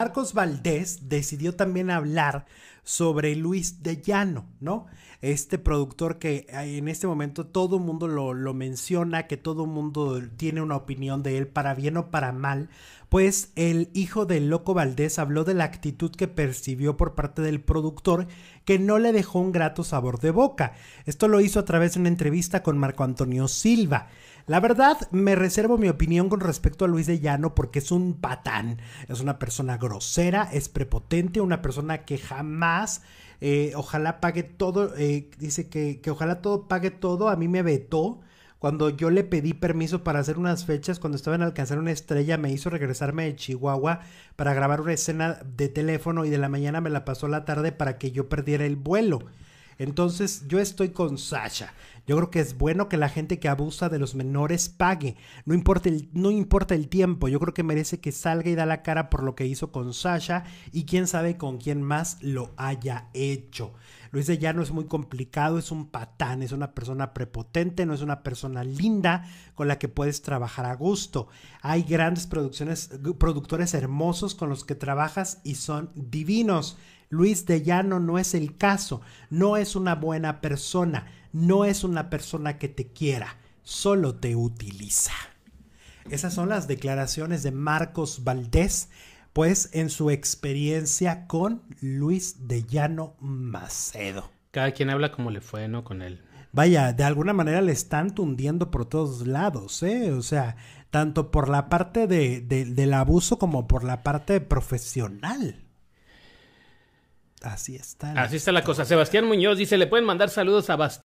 Marcos Valdés decidió también hablar sobre Luis de Llano, ¿no? Este productor que eh, en este momento todo el mundo lo, lo, menciona, que todo el mundo tiene una opinión de él, para bien o para mal, pues el hijo del Loco Valdés habló de la actitud que percibió por parte del productor que no le dejó un grato sabor de boca. Esto lo hizo a través de una entrevista con Marco Antonio Silva. La verdad, me reservo mi opinión con respecto a Luis de Llano porque es un patán, es una persona grosera, es prepotente, una persona que jamás eh, ojalá pague todo. Eh, dice que, que ojalá todo pague todo. A mí me vetó. Cuando yo le pedí permiso para hacer unas fechas, cuando estaba en alcanzar una estrella, me hizo regresarme de Chihuahua para grabar una escena de teléfono y de la mañana me la pasó la tarde para que yo perdiera el vuelo. Entonces yo estoy con Sasha. Yo creo que es bueno que la gente que abusa de los menores pague. No importa, el, no importa el tiempo. Yo creo que merece que salga y da la cara por lo que hizo con Sasha y quién sabe con quién más lo haya hecho. Luis de Llano es muy complicado, es un patán, es una persona prepotente, no es una persona linda con la que puedes trabajar a gusto. Hay grandes producciones, productores hermosos con los que trabajas y son divinos Luis de Llano no es el caso, no es una buena persona, no es una persona que te quiera, solo te utiliza. Esas son las declaraciones de Marcos Valdés, pues en su experiencia con Luis de Llano Macedo. Cada quien habla como le fue, ¿no? Con él. Vaya, de alguna manera le están tundiendo por todos lados, ¿eh? O sea, tanto por la parte de, del abuso como por la parte profesional así está. así está la cosa. Sebastián Muñoz dice, le pueden mandar saludos a